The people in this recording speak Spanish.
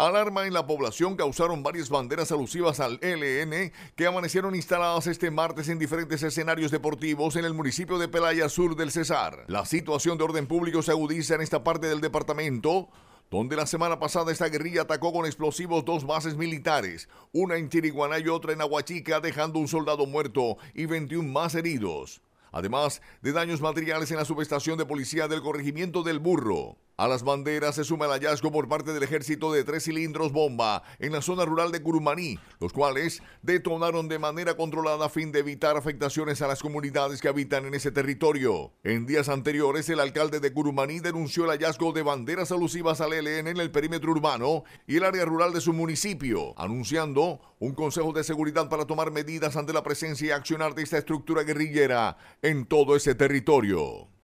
Alarma en la población causaron varias banderas alusivas al LN e que amanecieron instaladas este martes en diferentes escenarios deportivos en el municipio de Pelaya Sur del Cesar. La situación de orden público se agudiza en esta parte del departamento donde la semana pasada esta guerrilla atacó con explosivos dos bases militares, una en Chiriguaná y otra en Aguachica, dejando un soldado muerto y 21 más heridos, además de daños materiales en la subestación de policía del corregimiento del Burro. A las banderas se suma el hallazgo por parte del ejército de tres cilindros bomba en la zona rural de Curumaní, los cuales detonaron de manera controlada a fin de evitar afectaciones a las comunidades que habitan en ese territorio. En días anteriores, el alcalde de Curumaní denunció el hallazgo de banderas alusivas al ELN en el perímetro urbano y el área rural de su municipio, anunciando un consejo de seguridad para tomar medidas ante la presencia y accionar de esta estructura guerrillera en todo ese territorio.